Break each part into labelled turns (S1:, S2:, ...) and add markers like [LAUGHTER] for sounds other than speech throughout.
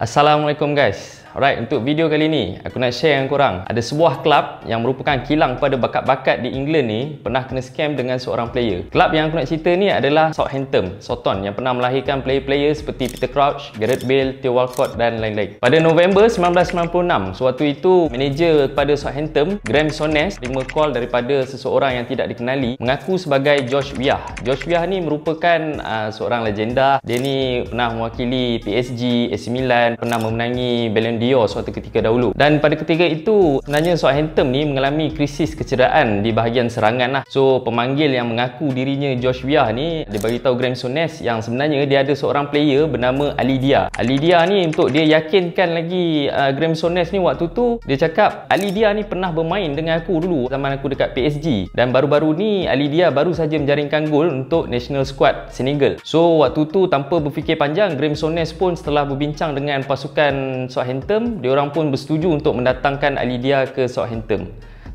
S1: Assalamualaikum guys. Alright, untuk video kali ni, aku nak share dengan korang. Ada sebuah club yang merupakan kilang pada bakat-bakat di England ni pernah kena scam dengan seorang player. Club yang aku nak cerita ni adalah Southampton, Soton yang pernah melahirkan player-player seperti Peter Crouch, Gareth Bale, Theo Walcott dan lain-lain. Pada November 1996, suatu itu manager kepada Southampton, Graham Sonnes, terima call daripada seseorang yang tidak dikenali mengaku sebagai George Weah. George Weah ni merupakan uh, seorang legenda. Dia ni pernah mewakili PSG, AC Milan, pernah memenangi Ballon Dior suatu ketika dahulu dan pada ketika itu sebenarnya Southampton ni mengalami krisis kecederaan di bahagian serangan lah so pemanggil yang mengaku dirinya Josh Weah ni dia beritahu Graham Sones yang sebenarnya dia ada seorang player bernama Ali Dia. Ali Dia ni untuk dia yakinkan lagi uh, Graham Sones ni waktu tu dia cakap Ali Dia ni pernah bermain dengan aku dulu zaman aku dekat PSG dan baru-baru ni Ali Dia baru saja menjaringkan gol untuk national squad Senegal so waktu tu tanpa berfikir panjang Graham Sones pun setelah berbincang dengan pasukan Southampton Southampton, diorang pun bersetuju untuk mendatangkan Alidia ke Southampton.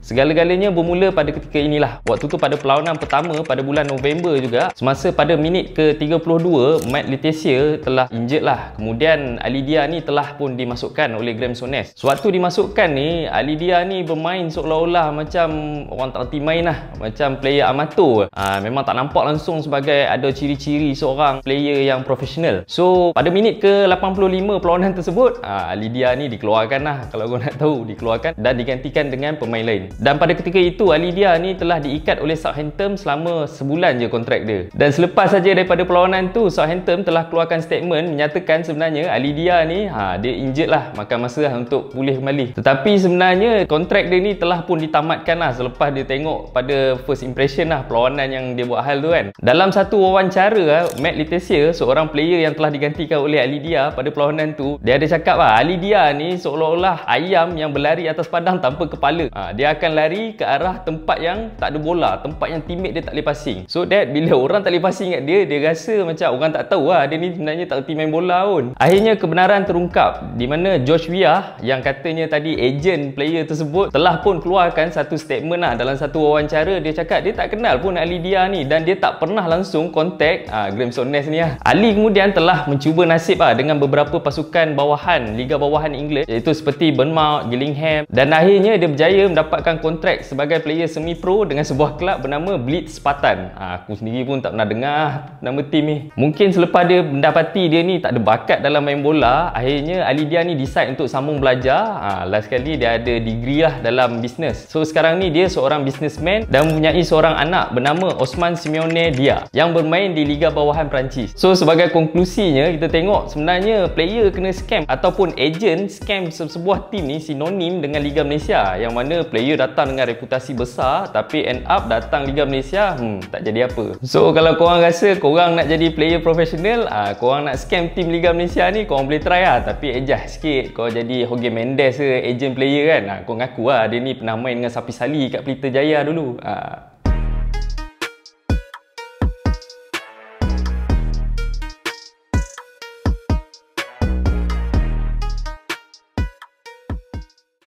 S1: Segala-galanya bermula pada ketika inilah. Waktu tu pada pelawanan pertama pada bulan November juga. Semasa pada minit ke-32, Matt Letizia telah injet lah. Kemudian Alidia ni telah pun dimasukkan oleh Graham Sones. Sewaktu dimasukkan ni, Alidia ni bermain seolah-olah macam orang tak reti main lah. Macam player amatur. Ha, memang tak nampak langsung sebagai ada ciri-ciri seorang player yang profesional. So, pada minit ke-85 pelawanan tersebut, ha, ah, Alidia ni dikeluarkan lah. Kalau kau nak tahu, dikeluarkan dan digantikan dengan pemain lain. Dan pada ketika itu Ali Dia ni telah diikat oleh Southampton selama sebulan je kontrak dia. Dan selepas saja daripada perlawanan tu Southampton telah keluarkan statement menyatakan sebenarnya Ali Dia ni ha dia injured lah makan masa lah untuk pulih kembali. Tetapi sebenarnya kontrak dia ni telah pun ditamatkan lah selepas dia tengok pada first impression lah perlawanan yang dia buat hal tu kan. Dalam satu wawancara Matt Letizia seorang player yang telah digantikan oleh Ali Dia pada perlawanan tu dia ada cakap lah Ali Dia ni seolah-olah ayam yang berlari atas padang tanpa kepala. Ha, dia akan akan lari ke arah tempat yang tak ada bola tempat yang teammate dia tak boleh passing so that bila [LAUGHS] orang tak boleh passing kat dia dia rasa macam orang tak tahu lah dia ni sebenarnya tak main bola pun akhirnya kebenaran terungkap di mana Josh Weah yang katanya tadi agent player tersebut telah pun keluarkan satu statement lah dalam satu wawancara dia cakap dia tak kenal pun Ali Dia ni dan dia tak pernah langsung contact ah, Graham Sonnes ni lah Ali kemudian telah mencuba nasib lah dengan beberapa pasukan bawahan Liga Bawahan England iaitu seperti Burnmouth, Gillingham dan akhirnya dia berjaya mendapatkan menjulang kontrak sebagai player semi pro dengan sebuah kelab bernama Blitz Spartan. Ha, aku sendiri pun tak pernah dengar nama tim ni. Mungkin selepas dia mendapati dia ni tak ada bakat dalam main bola, akhirnya Alidia ni decide untuk sambung belajar. Ha, last sekali dia ada degree lah dalam bisnes. So sekarang ni dia seorang businessman dan mempunyai seorang anak bernama Osman Simeone Dia yang bermain di Liga Bawahan Perancis. So sebagai konklusinya kita tengok sebenarnya player kena scam ataupun agent scam sebuah tim ni sinonim dengan Liga Malaysia yang mana player datang dengan reputasi besar tapi end up datang Liga Malaysia hmm, tak jadi apa so kalau korang rasa korang nak jadi player profesional ah, korang nak scam team Liga Malaysia ni korang boleh try lah tapi ejah sikit kau jadi Hogan Mendes ke agent player kan ah, korang ngaku lah dia ni pernah main dengan Sapi Sali kat Pelita Jaya dulu ah.